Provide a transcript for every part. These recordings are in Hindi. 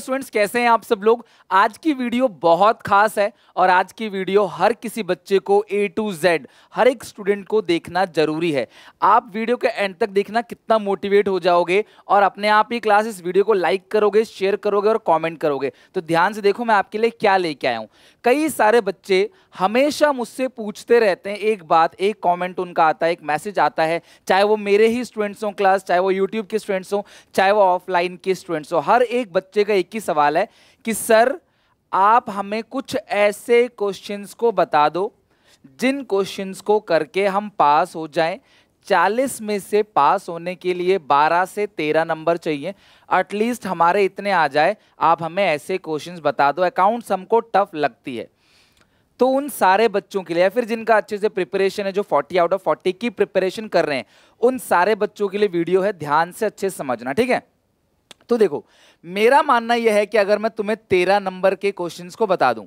स्टूडेंट्स कैसे हैं आप सब लोग आज की वीडियो बहुत खास है और आज की वीडियो हर किसी बच्चे को ए टू जेड हर एक स्टूडेंट को देखना जरूरी है आप वीडियो के एंड तक देखना कितना मोटिवेट हो जाओगे और अपने आप ही क्लास इस वीडियो को लाइक करोगे शेयर करोगे और कमेंट करोगे तो ध्यान से देखो मैं आपके लिए क्या लेके आया हूँ कई सारे बच्चे हमेशा मुझसे पूछते रहते हैं एक बात एक कॉमेंट उनका आता है एक मैसेज आता है चाहे वो मेरे ही स्टूडेंट्स हों क्लास चाहे वो यूट्यूब के स्टूडेंट्स हों चाहे वो ऑफलाइन के स्टूडेंट्स हों हर एक बच्चे का ही सवाल है कि सर आप हमें कुछ ऐसे क्वेश्चंस को बता दो जिन क्वेश्चंस को करके हम पास हो जाएं चालीस में से पास होने के लिए बारह से तेरह नंबर चाहिए एटलीस्ट हमारे इतने आ जाए आप हमें ऐसे क्वेश्चंस बता दो अकाउंट्स हमको टफ लगती है तो उन सारे बच्चों के लिए या फिर जिनका अच्छे से प्रिपरेशन है जो 40 आउट ऑफ 40 की प्रिपरेशन कर रहे हैं उन सारे बच्चों के लिए वीडियो है ध्यान से अच्छे समझना ठीक है तो देखो मेरा मानना यह है कि अगर मैं तुम्हें तेरह नंबर के क्वेश्चन को बता दूं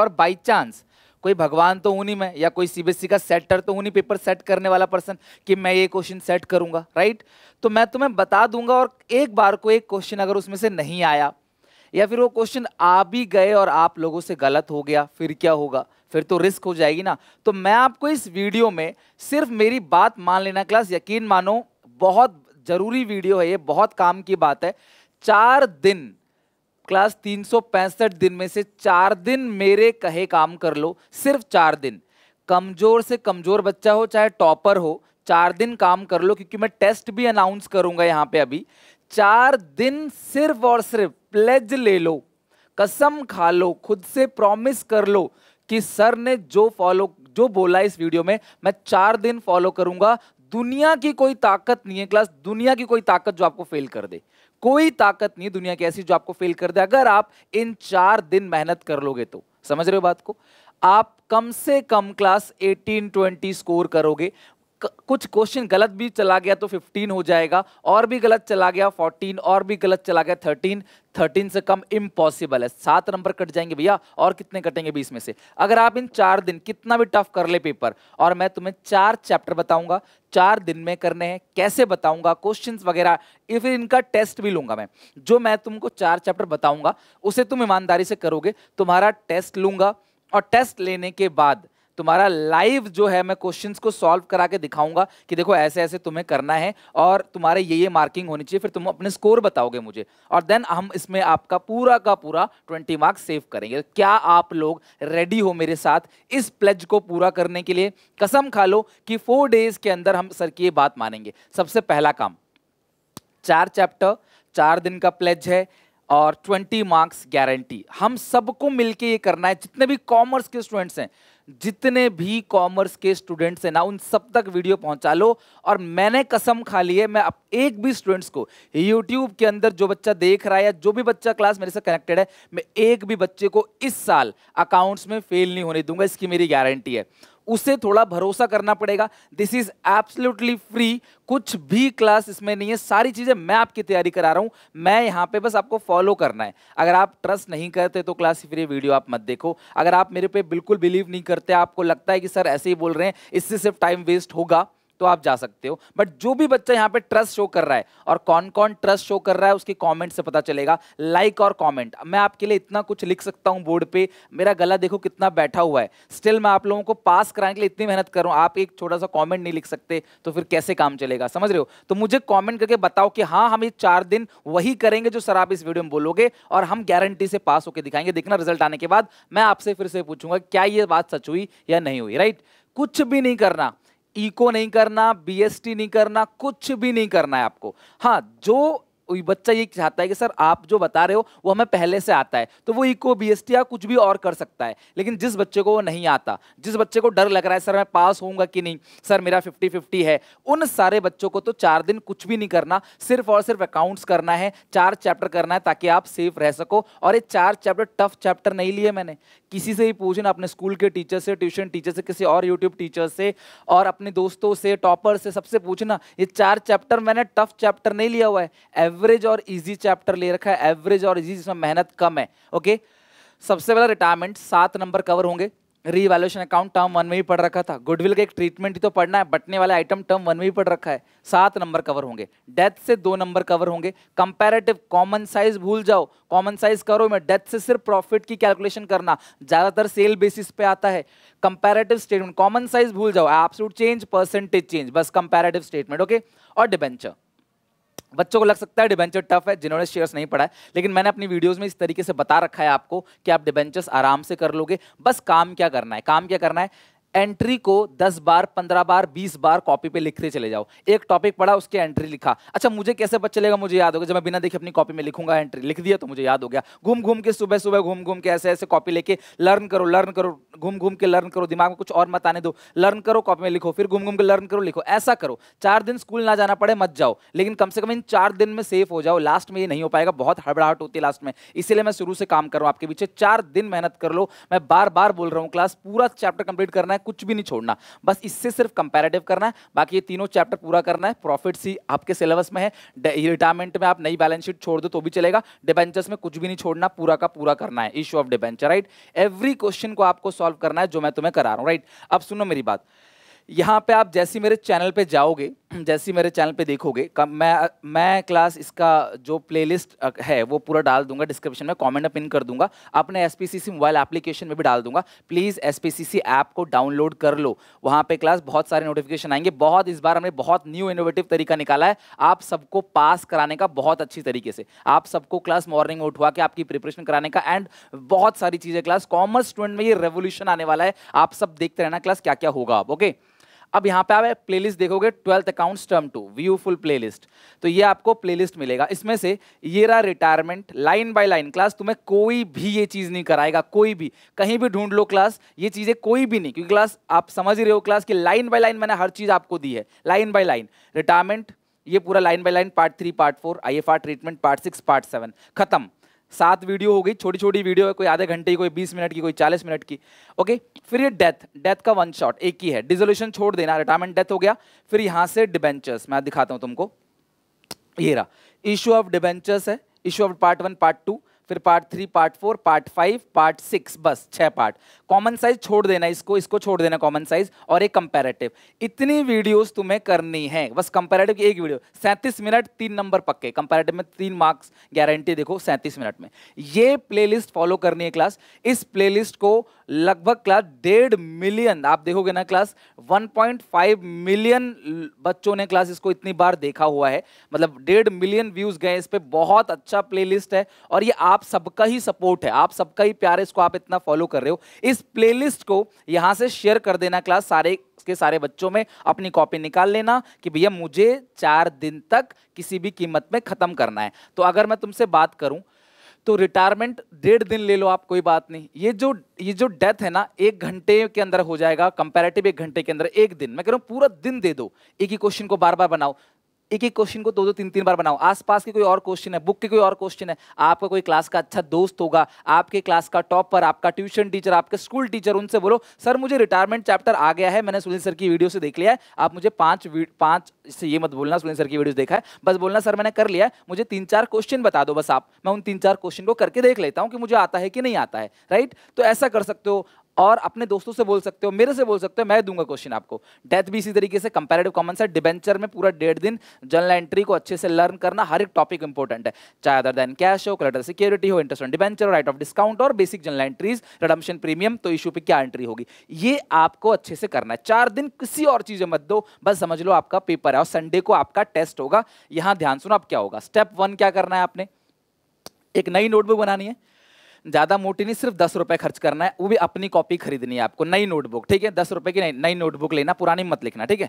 और बाई चांस कोई भगवान तो हूं नहीं मैं या कोई सीबीएसई e का सेटर तो हूं नहीं पेपर सेट करने वाला पर्सन कि मैं ये क्वेश्चन सेट करूंगा राइट तो मैं तुम्हें बता दूंगा और एक बार को एक क्वेश्चन अगर उसमें से नहीं आया या फिर वो क्वेश्चन आ भी गए और आप लोगों से गलत हो गया फिर क्या होगा फिर तो रिस्क हो जाएगी ना तो मैं आपको इस वीडियो में सिर्फ मेरी बात मान लेना क्लास यकीन मानो बहुत जरूरी वीडियो है ये बहुत काम की बात है चार दिन क्लास 365 दिन में से चार दिन मेरे कहे काम कर लो सिर्फ चार दिन कमज़ोर से कमज़ोर बच्चा हो चाहे टॉपर हो चार दिन काम कर लो क्योंकि मैं टेस्ट भी अनाउंस करूंगा यहाँ पे अभी चार दिन सिर्फ और सिर्फ प्लेज ले लो कसम खा लो खुद से प्रॉमिस कर लो कि सर ने जो फॉलो जो बोला इस वीडियो में मैं चार दिन फॉलो करूंगा दुनिया की कोई ताकत नहीं है क्लास दुनिया की कोई ताकत जो आपको फेल कर दे कोई ताकत नहीं दुनिया की ऐसी जो आपको फेल कर दे अगर आप इन चार दिन मेहनत कर लोगे तो समझ रहे हो बात को आप कम से कम क्लास 18 20 स्कोर करोगे कुछ क्वेश्चन गलत भी चला गया तो 15 हो जाएगा और भी गलत चला गया 14 और भी गलत चला गया 13 13 से कम इम्पॉसिबल है सात नंबर कट जाएंगे भैया और कितने कटेंगे बीस में से अगर आप इन चार दिन कितना भी टफ कर ले पेपर और मैं तुम्हें चार चैप्टर बताऊंगा चार दिन में करने हैं कैसे बताऊंगा क्वेश्चन वगैरह फिर इनका टेस्ट भी लूंगा मैं जो मैं तुमको चार चैप्टर बताऊंगा उसे तुम ईमानदारी से करोगे तुम्हारा टेस्ट लूंगा और टेस्ट लेने के बाद तुम्हारा लाइव जो है मैं क्वेश्चंस को सॉल्व करा के दिखाऊंगा कि देखो ऐसे ऐसे तुम्हें करना है और तुम्हारे ये ये मार्किंग होनी चाहिए फिर तुम अपने स्कोर बताओगे मुझे और देन हम इसमें आपका पूरा का पूरा ट्वेंटी मार्क्स सेव करेंगे क्या आप लोग रेडी हो मेरे साथ इस प्लेज को पूरा करने के लिए कसम खा लो कि फोर डेज के अंदर हम सर की ये बात मानेंगे सबसे पहला काम चार चैप्टर चार दिन का प्लेज है और 20 मार्क्स गारंटी हम सबको मिलके ये करना है जितने भी कॉमर्स के स्टूडेंट्स हैं जितने भी कॉमर्स के स्टूडेंट्स हैं ना उन सब तक वीडियो पहुंचा लो और मैंने कसम खा ली है मैं अब एक भी स्टूडेंट्स को यूट्यूब के अंदर जो बच्चा देख रहा है या जो भी बच्चा क्लास मेरे से कनेक्टेड है मैं एक भी बच्चे को इस साल अकाउंट्स में फेल नहीं होने दूंगा इसकी मेरी गारंटी है उसे थोड़ा भरोसा करना पड़ेगा दिस इज एब्सोल्युटली फ्री कुछ भी क्लास इसमें नहीं है सारी चीज़ें मैं आपकी तैयारी करा रहा हूँ मैं यहाँ पे बस आपको फॉलो करना है अगर आप ट्रस्ट नहीं करते तो क्लास फ्री वीडियो आप मत देखो अगर आप मेरे पे बिल्कुल बिलीव नहीं करते आपको लगता है कि सर ऐसे ही बोल रहे हैं इससे सिर्फ टाइम वेस्ट होगा तो आप जा सकते हो बट जो भी बच्चा यहाँ पे ट्रस्ट शो कर रहा है और कौन कौन ट्रस्ट शो कर रहा है उसके कॉमेंट से पता चलेगा लाइक like और कॉमेंट मैं आपके लिए इतना कुछ लिख सकता हूँ बोर्ड पे मेरा गला देखो कितना बैठा हुआ है स्टिल मैं आप लोगों को पास कराने के लिए इतनी मेहनत करूँ आप एक छोटा सा कॉमेंट नहीं लिख सकते तो फिर कैसे काम चलेगा समझ रहे हो तो मुझे कॉमेंट करके बताओ कि हाँ हम ये चार दिन वही करेंगे जो सर आप इस वीडियो में बोलोगे और हम गारंटी से पास होकर दिखाएंगे देखना रिजल्ट आने के बाद मैं आपसे फिर से पूछूंगा क्या ये बात सच हुई या नहीं हुई राइट कुछ भी नहीं करना इको e नहीं करना बीएसटी नहीं करना कुछ भी नहीं करना है आपको हाँ जो बच्चा ये चाहता है कि सर आप जो बता रहे हो वो हमें पहले से आता है तो वो इको बी या कुछ भी और कर सकता है लेकिन जिस बच्चे को वो नहीं आता जिस बच्चे को डर लग रहा है सर मैं पास होऊंगा कि नहीं सर मेरा फिफ्टी फिफ्टी है उन सारे बच्चों को तो चार दिन कुछ भी नहीं करना सिर्फ और सिर्फ अकाउंट्स करना है चार चैप्टर करना है ताकि आप सेफ रह सको और ये चार चैप्टर टफ चैप्टर नहीं लिए मैंने किसी से भी पूछना अपने स्कूल के टीचर से ट्यूशन टीचर से किसी और यूट्यूब टीचर से और अपने दोस्तों से टॉपर से सबसे पूछना ये चार चैप्टर मैंने टफ चैप्टर नहीं लिया हुआ है एवरेज और इजी चैप्टर ले रखा है एवरेज और इजी जिसमें मेहनत कम है ओके सबसे पहला रिटायरमेंट सात नंबर कवर होंगे रीवैल्यूएशन अकाउंट टर्म वन में ही पढ़ रखा था गुडविल का एक ट्रीटमेंट ही तो पढ़ना है बटने वाले आइटम टर्म वन में ही पढ़ रखा है सात नंबर कवर होंगे डेथ से दो नंबर कवर होंगे कंपैरेटिव कॉमन साइज भूल जाओ कॉमन साइज करो मैं डेथ से सिर्फ प्रॉफिट की कैलकुलेशन करना ज़्यादातर सेल बेसिस पे आता है कंपेरेटिव स्टेटमेंट कॉमन साइज भूल जाओ एप्सूट चेंज परसेंटेज चेंज बस कंपेरेटिव स्टेटमेंट ओके और डिबेंचर बच्चों को लग सकता है डिबेंचर टफ है जिन्होंने शेयर्स नहीं पढ़ा है लेकिन मैंने अपनी वीडियोस में इस तरीके से बता रखा है आपको कि आप डिबेंचर्स आराम से कर लोगे बस काम क्या करना है काम क्या करना है एंट्री को 10 बार 15 बार 20 बार कॉपी पे लिखते चले जाओ एक टॉपिक पढ़ा उसके एंट्री लिखा अच्छा मुझे कैसे पता चलेगा मुझे याद होगा जब मैं बिना देखे अपनी कॉपी में लिखूंगा एंट्री लिख दिया तो मुझे याद हो गया घूम घूम के सुबह सुबह घूम घूम के ऐसे ऐसे कॉपी लेके लर्न करो लर्न करो घूम घूम के लर्न करो दिमाग में कुछ और मत आने दो लर्न करो कॉपी में लिखो फिर घूम घूम के लर्न करो लिखो ऐसा करो चार दिन स्कूल ना जाना पड़े मत जाओ लेकिन कम से कम इन चार दिन में सेफ हो जाओ लास्ट में ये नहीं हो पाएगा बहुत हड़बड़ाहट होती है लास्ट में इसीलिए मैं शुरू से काम कर रहा हूँ आपके पीछे चार दिन मेहनत कर लो मैं बार बार बोल रहा हूँ क्लास पूरा चैप्टर कंप्लीट करना है कुछ भी नहीं छोड़ना बस इससे सिर्फ कंपेरेटिव करना है बाकी ये तीनों चैप्टर पूरा करना है प्रॉफिट्स ही आपके सिलेबस में है रिटायरमेंट में आप नई बैलेंस शीट छोड़ दो तो भी चलेगा डिबेंचर्स में कुछ भी नहीं छोड़ना पूरा का पूरा करना है issue of debenture right every question को आपको सॉल्व करना है जो मैं तुम्हें करा रहा हूँ राइट अब सुनो मेरी बात यहाँ पे आप जैसे मेरे चैनल पे जाओगे जैसे मेरे चैनल पे देखोगे मैं मैं क्लास इसका जो प्लेलिस्ट है वो पूरा डाल दूंगा डिस्क्रिप्शन में कमेंट में पिन कर दूंगा अपने एस मोबाइल एप्लीकेशन में भी डाल दूंगा प्लीज़ एस ऐप को डाउनलोड कर लो वहाँ पे क्लास बहुत सारे नोटिफिकेशन आएंगे बहुत इस बार हमने बहुत न्यू इनोवेटिव तरीका निकाला है आप सबको पास कराने का बहुत अच्छी तरीके से आप सबको क्लास मॉर्निंग में उठवा के आपकी प्रिपरेशन कराने का एंड बहुत सारी चीज़ें क्लास कॉमर्स स्टूडेंट में ये रेवोल्यूशन आने वाला है आप सब देखते रहना क्लास क्या क्या होगा आप ओके अब यहाँ पे आप लिस्ट देखोगे twelfth account term two view full list तो ये आपको लिस्ट मिलेगा इसमें से ये रहा retirement line by line class तुम्हें कोई भी ये चीज़ नहीं कराएगा कोई भी कहीं भी ढूंढ लो क्लास ये चीज़ें कोई भी नहीं क्योंकि क्लास आप समझ ही रहे हो क्लास की लाइन बाय लाइन मैंने हर चीज़ आपको दी है लाइन बाय लाइन रिटायरमेंट ये पूरा line by line part three part four I F R treatment part six part seven खत्म सात वीडियो हो गई छोटी छोटी वीडियो है कोई आधे घंटे की कोई बीस मिनट की कोई चालीस मिनट की ओके फिर ये डेथ डेथ का वन शॉट एक ही है डिजोल्यूशन छोड़ देना रिटायरमेंट डेथ हो गया फिर यहाँ से डिबेंचर्स मैं दिखाता हूँ तुमको ये रहा इशू ऑफ डिबेंचर्स है issue of part one part two फिर part three part four part five part six बस छः पार्ट कॉमन साइज छोड़ देना इसको इसको छोड़ देना कॉमन साइज और एक कंपेरेटिव इतनी वीडियोस तुम्हें करनी है बस कंपेरेटिव की एक वीडियो सैंतीस मिनट तीन नंबर पक्के कंपेरेटिव में तीन मार्क्स गारंटी देखो सैंतीस मिनट में ये प्ले फॉलो करनी है क्लास इस प्ले को लगभग क्लास डेढ़ मिलियन आप देखोगे ना क्लास वन मिलियन बच्चों ने क्लास इसको इतनी बार देखा हुआ है मतलब डेढ़ मिलियन व्यूज गए इस पर बहुत अच्छा प्लेलिस्ट है और ये आप आप सबका ही सपोर्ट है आप सबका ही प्यार है इसको आप इतना फॉलो कर रहे हो इस प्लेलिस्ट को यहाँ से शेयर कर देना क्लास सारे के सारे बच्चों में अपनी कॉपी निकाल लेना कि भैया मुझे चार दिन तक किसी भी कीमत में ख़त्म करना है तो अगर मैं तुमसे बात करूँ तो रिटायरमेंट डेढ़ दिन ले लो आप कोई बात नहीं ये जो ये जो डेथ है ना एक घंटे के अंदर हो जाएगा कंपैरेटिव एक घंटे के अंदर एक दिन मैं कह रहा हूँ पूरा दिन दे दो एक ही क्वेश्चन को बार बार बनाओ एक एक क्वेश्चन को दो दो तीन तीन बार बनाओ आसपास के कोई और क्वेश्चन है बुक के कोई और क्वेश्चन है आपका कोई क्लास का अच्छा दोस्त होगा आपके क्लास का टॉपर आपका ट्यूशन टीचर आपके स्कूल टीचर उनसे बोलो सर मुझे रिटायरमेंट चैप्टर आ गया है मैंने सुनील सर की वीडियो से देख लिया है आप मुझे पांच पांच से ये मत बोलना सुनील सर की वीडियो देखा है बस बोलना सर मैंने कर लिया है मुझे तीन चार क्वेश्चन बता दो बस आप मैं उन तीन चार क्वेश्चन को करके देख लेता हूँ कि मुझे आता है कि नहीं आता है राइट तो ऐसा कर सकते हो और अपने दोस्तों से बोल सकते हो मेरे से बोल सकते हो मैं दूंगा क्वेश्चन आपको डेथ भी इसी तरीके से कंपेरेटिव कॉमन है डिबेंचर में पूरा डेढ़ दिन जनरल एंट्री को अच्छे से लर्न करना हर एक टॉपिक इंपॉर्टेंट है चाहे अदर देन कैश हो कलेटर सिक्योरिटी हो interest on debenture write off discount और basic journal entries redemption premium तो इशू पर क्या एंट्री होगी ये आपको अच्छे से करना है चार दिन किसी और चीज़ें मत दो बस समझ लो आपका पेपर है और संडे को आपका टेस्ट होगा यहां ध्यान सुनो आप क्या होगा स्टेप वन क्या करना है आपने एक नई नोटबुक बनानी है ज़्यादा मोटी नहीं सिर्फ दस रुपये खर्च करना है वो भी अपनी कॉपी खरीदनी है आपको नई नोटबुक ठीक है दस रुपए की नई नई नोटबुक लेना पुरानी मत लिखना ठीक है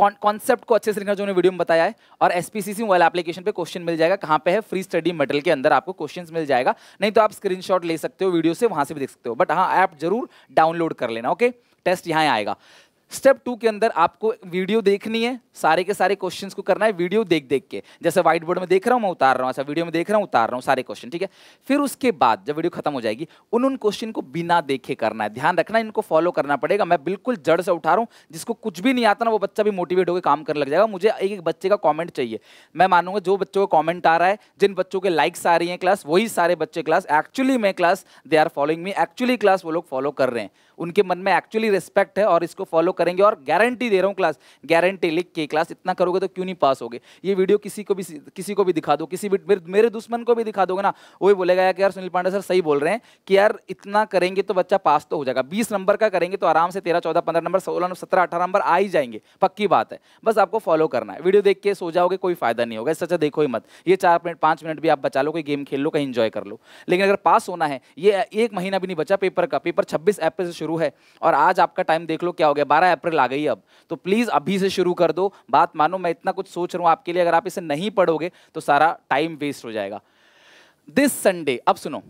कॉन्सेप्ट को अच्छे से लिखना जो उन्हें वीडियो में बताया है और एसपीसीसी मोबाइल एप्लीकेशन पे क्वेश्चन मिल जाएगा कहां पे है फ्री स्टडी मटेरियल के अंदर आपको क्वेश्चन मिल जाएगा नहीं तो आप स्क्रीनशॉट ले सकते हो वीडियो से वहां से भी देख सकते हो बट हाँ ऐप जरूर डाउनलोड कर लेना ओके टेस्ट यहाँ आएगा स्टेप टू के अंदर आपको वीडियो देखनी है सारे के सारे क्वेश्चंस को करना है वीडियो देख देख के जैसे व्हाइट बोर्ड में देख रहा हूँ मैं उतार रहा हूँ ऐसा वीडियो में देख रहा हूँ उतार रहा हूँ सारे क्वेश्चन ठीक है फिर उसके बाद जब वीडियो खत्म हो जाएगी उन उन क्वेश्चन को बिना देखे करना है ध्यान रखना इनको फॉलो करना पड़ेगा मैं बिल्कुल जड़ से उठा रहा हूँ जिसको कुछ भी नहीं आता ना वो बच्चा भी मोटिवेट होकर काम करने लग जाएगा मुझे एक एक बच्चे का कॉमेंट चाहिए मैं मानूंगा जो बच्चों का कॉमेंट आ रहा है जिन बच्चों के लाइक्स आ रही है क्लास वही सारे बच्चे क्लास एक्चुअली मैं class they are following me actually class वो लोग फॉलो कर रहे हैं उनके मन में एक्चुअली रिस्पेक्ट है और इसको फॉलो करेंगे और गारंटी दे रहा हूँ क्लास गारंटी लिख के क्लास इतना करोगे तो क्यों नहीं पास होगे ये वीडियो किसी को भी किसी को भी दिखा दो किसी भी मेरे, मेरे दुश्मन को भी दिखा दोगे ना वही बोलेगा यार यार सुनील पांडे सर सही बोल रहे हैं कि यार इतना करेंगे तो बच्चा पास तो हो जाएगा बीस नंबर का करेंगे तो आराम से तेरह चौदह पंद्रह नंबर सोलह सत्रह अठारह नंबर आ ही जाएंगे पक्की बात है बस आपको फॉलो करना है वीडियो देख के सो जाओगे कोई फायदा नहीं होगा सच्चा देखो ही मत ये चार मिनट पाँच मिनट भी आप बचा लो कोई गेम खेल लो कहीं इंजॉय कर लो लेकिन अगर पास होना है ये एक महीना भी नहीं बचा पेपर का पेपर छब्बीस अप्रैल से शुरू शुरू है और आज आपका टाइम देख लो क्या हो गया बारह अप्रैल आ गई अब तो प्लीज़ अभी से शुरू कर दो बात मानो मैं इतना कुछ सोच रहा हूँ आपके लिए अगर आप इसे नहीं पढ़ोगे तो सारा टाइम वेस्ट हो जाएगा दिस संडे अब सुनो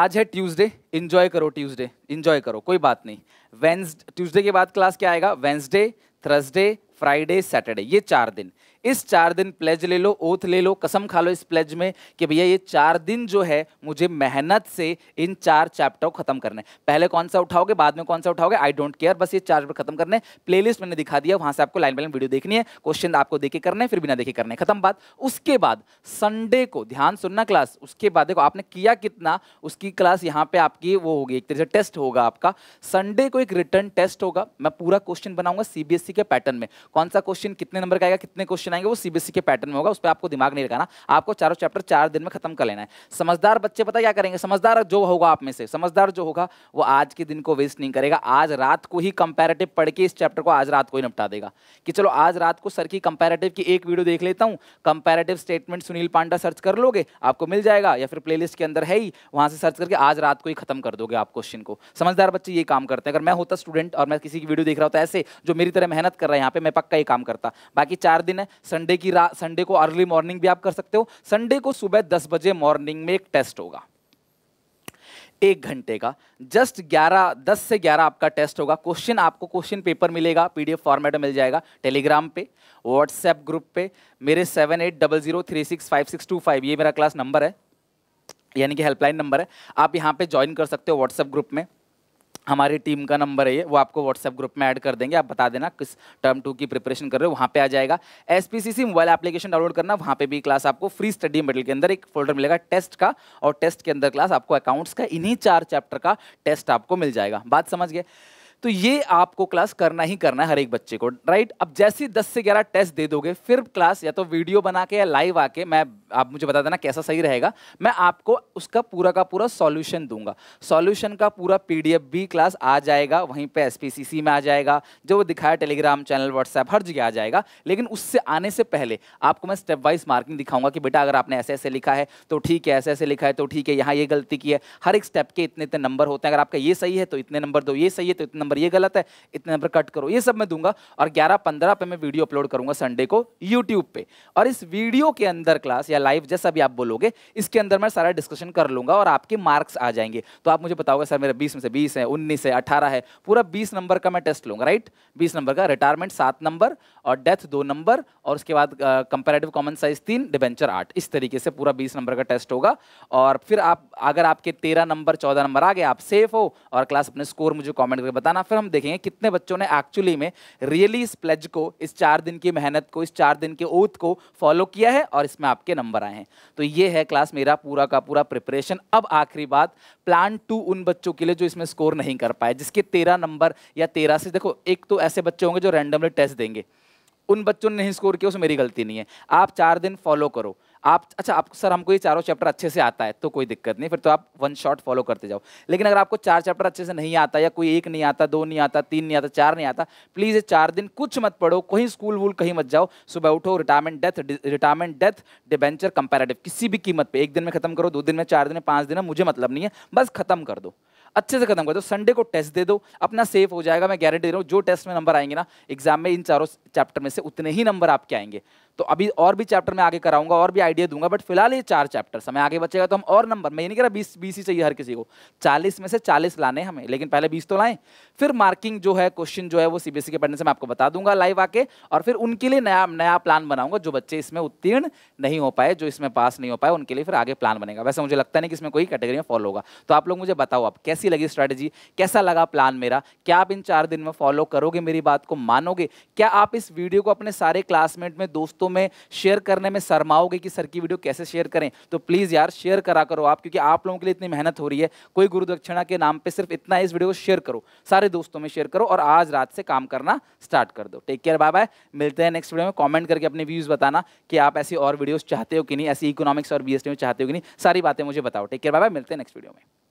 आज है ट्यूसडे इंजॉय करो ट्यूसडे इंजॉय करो कोई बात नहीं वेंसडे ट्यूसडे के बाद क्लास क्या आएगा वेंसडे थर्सडे फ्राइडे सैटरडे ये चार दिन इस चार दिन प्लेज ले लो ओथ ले लो कसम खा लो इस प्लेज में कि भैया ये चार दिन जो है मुझे मेहनत से इन चार चैप्टर को खत्म करने पहले कौन सा उठाओगे बाद में कौन सा उठाओगे आई डोंट केयर बस ये चार खत्म करने प्लेलिस्ट मैंने दिखा दिया वहां से आपको लाइन बाइन वीडियो देखनी है क्वेश्चन आपको देखे करने फिर बिना देखे करने खत्म बात उसके बाद संडे को ध्यान सुनना क्लास उसके बाद देखो आपने किया कितना उसकी क्लास यहाँ पे आपकी वो होगी एक तरह से टेस्ट होगा आपका संडे को एक रिटर्न टेस्ट होगा मैं पूरा क्वेश्चन बनाऊंगा सीबीएसई e के पैटर्न में कौन सा क्वेश्चन कितने नंबर का आएगा कितने क्वेश्चन क्वेश्चन आएंगे वो सीबीएसई e के पैटर्न में होगा उस पर आपको दिमाग नहीं लगाना आपको चारों चैप्टर चार दिन में खत्म कर लेना है समझदार बच्चे पता क्या करेंगे समझदार जो होगा आप में से समझदार जो होगा वो आज के दिन को वेस्ट नहीं करेगा आज रात को ही कंपेरेटिव पढ़ के इस चैप्टर को आज रात को ही निपटा देगा कि चलो आज रात को सर की कंपेरेटिव की एक वीडियो देख लेता हूँ comparative statement Sunil Panda search कर लोगे आपको मिल जाएगा या फिर प्ले के अंदर है ही वहाँ से सर्च करके आज रात को ही खत्म कर दोगे आप क्वेश्चन को समझदार बच्चे ये काम करते हैं अगर मैं होता स्टूडेंट और मैं किसी की वीडियो देख रहा होता ऐसे जो मेरी तरह मेहनत कर रहा है यहाँ पे मैं पक्का ही काम करता बाकी चार दिन है संडे की रात संडे को अर्ली मॉर्निंग भी आप कर सकते हो संडे को सुबह दस बजे मॉर्निंग में एक टेस्ट होगा एक घंटे का जस्ट 11 10 से 11 आपका टेस्ट होगा क्वेश्चन आपको क्वेश्चन पेपर मिलेगा पीडीएफ फॉर्मेट में मिल जाएगा टेलीग्राम पे व्हाट्सएप ग्रुप पे मेरे seven eight double zero three six five six two five ये मेरा क्लास नंबर है यानी कि हेल्पलाइन नंबर है आप यहाँ पे ज्वाइन कर सकते हो व्हाट्सएप ग्रुप में हमारी टीम का नंबर है ये वो आपको व्हाट्सएप ग्रुप में ऐड कर देंगे आप बता देना किस टर्म टू की प्रिपरेशन कर रहे हो वहाँ पे आ जाएगा एस मोबाइल एप्लीकेशन डाउनलोड करना वहाँ पे भी क्लास आपको फ्री स्टडी मेडल के अंदर एक फोल्डर मिलेगा टेस्ट का और टेस्ट के अंदर क्लास आपको अकाउंट्स का इन्हीं चार चैप्टर का टेस्ट आपको मिल जाएगा बात समझ गए तो ये आपको क्लास करना ही करना है हर एक बच्चे को राइट अब जैसे ही दस से ग्यारह टेस्ट दे दोगे फिर क्लास या तो वीडियो बना के या लाइव आके मैं आप मुझे बता देना कैसा सही रहेगा मैं आपको उसका पूरा का पूरा सॉल्यूशन दूंगा सॉल्यूशन का पूरा पीडीएफ भी क्लास आ जाएगा वहीं पे एसपीसीसी में आ जाएगा जो वो दिखाया टेलीग्राम चैनल व्हाट्सएप हर जगह आ जाएगा लेकिन उससे आने से पहले आपको मैं स्टेप वाइज मार्किंग दिखाऊंगा कि बेटा अगर आपने ऐसे ऐसे लिखा है तो ठीक है ऐसे ऐसे लिखा है तो ठीक है यहाँ ये गलती की है हर एक स्टेप के इतने इतने नंबर होते हैं अगर आपका ये सही है तो इतने नंबर दो ये सही है तो इतने नंबर ये गलत है इतने नंबर कट करो ये सब मैं दूंगा और ग्यारह पंद्रह पे मैं वीडियो अपलोड करूंगा संडे को यूट्यूब पे और इस वीडियो के अंदर क्लास या लाइव जैसा भी आप बोलोगे इसके अंदर मैं सारा डिस्कशन कर लूंगा और आपके मार्क्स आ जाएंगे तो आप मुझे बताओगे सर मेरे बीस में से बीस है उन्नीस है अठारह है पूरा बीस नंबर का मैं टेस्ट लूंगा राइट बीस नंबर का रिटायरमेंट सात नंबर और डेथ दो नंबर और उसके बाद कंपेरेटिव कॉमन साइज तीन डिवेंचर आठ इस तरीके से पूरा बीस नंबर का टेस्ट होगा और फिर आप अगर आपके तेरह नंबर चौदह नंबर आ गए आप सेफ हो और क्लास अपने स्कोर मुझे कमेंट करके बताना बताना फिर हम देखेंगे कितने बच्चों ने एक्चुअली में रियली इस प्लेज को इस चार दिन की मेहनत को इस चार दिन के ओथ को फॉलो किया है और इसमें आपके नंबर आए हैं तो ये है क्लास मेरा पूरा का पूरा प्रिपरेशन अब आखिरी बात प्लान टू उन बच्चों के लिए जो इसमें स्कोर नहीं कर पाए जिसके तेरह नंबर या तेरह से देखो एक तो ऐसे बच्चे होंगे जो रैंडमली टेस्ट देंगे उन बच्चों ने नहीं स्कोर किया उसमें मेरी गलती नहीं है आप चार दिन फॉलो करो आप अच्छा आप सर हमको ये चारों चैप्टर अच्छे से आता है तो कोई दिक्कत नहीं फिर तो आप वन शॉट फॉलो करते जाओ लेकिन अगर आपको चार चैप्टर अच्छे से नहीं आता या कोई एक नहीं आता दो नहीं आता तीन नहीं आता चार नहीं आता प्लीज़ ये चार दिन कुछ मत पढ़ो कहीं स्कूल वूल कहीं मत जाओ सुबह उठो retirement death retirement death debenture comparative किसी भी कीमत पर एक दिन में खत्म करो दो दिन में चार दिन में पाँच दिन में मुझे मतलब नहीं है बस खत्म कर दो अच्छे से खत्म कर दो संडे को टेस्ट दे दो अपना सेफ हो जाएगा मैं गारंटी दे रहा हूँ जो टेस्ट में नंबर आएंगे ना एग्जाम में इन चारों चैप्टर में से उतने ही नंबर आपके आएंगे तो अभी और भी चैप्टर में आगे कराऊंगा और भी आइडिया दूंगा बट फिलहाल ये चार चैप्टर समय आगे बचेगा तो हम और नंबर मैं ये नहीं कह रहा बीस बीस ही चाहिए हर किसी को चालीस में से चालीस लाने हमें लेकिन पहले बीस तो लाए फिर मार्किंग जो है क्वेश्चन जो है वो सीबीएसई e के पढ़ने से मैं आपको बता दूंगा लाइव आके और फिर उनके लिए नया नया प्लान बनाऊंगा जो बच्चे इसमें उत्तीर्ण नहीं हो पाए जो इसमें पास नहीं हो पाए उनके लिए फिर आगे प्लान बनेगा वैसे मुझे लगता नहीं कि इसमें कोई कैटेगरी में फॉलो होगा तो आप लोग मुझे बताओ आप कैसी लगी स्ट्रैटेजी कैसा लगा प्लान मेरा क्या आप इन चार दिन में फॉलो करोगे मेरी बात को मानोगे क्या आप इस वीडियो को अपने सारे क्लासमेट में दोस्तों दोस्तों में शेयर करने में शर्माओगे कि सर की वीडियो कैसे शेयर करें तो प्लीज़ यार शेयर करा करो आप क्योंकि आप लोगों के लिए इतनी मेहनत हो रही है कोई गुरु दक्षिणा के नाम पर सिर्फ इतना इस वीडियो को शेयर करो सारे दोस्तों में शेयर करो और आज रात से काम करना स्टार्ट कर दो टेक केयर बाय बाय मिलते हैं नेक्स्ट वीडियो में कॉमेंट करके अपने व्यूज़ बताना कि आप ऐसी और वीडियोज़ चाहते हो कि नहीं ऐसी इकोनॉमिक्स और बी में चाहते हो कि नहीं सारी बातें मुझे बताओ टेक केयर बाय बाय मिलते हैं नेक्स्ट वीडियो में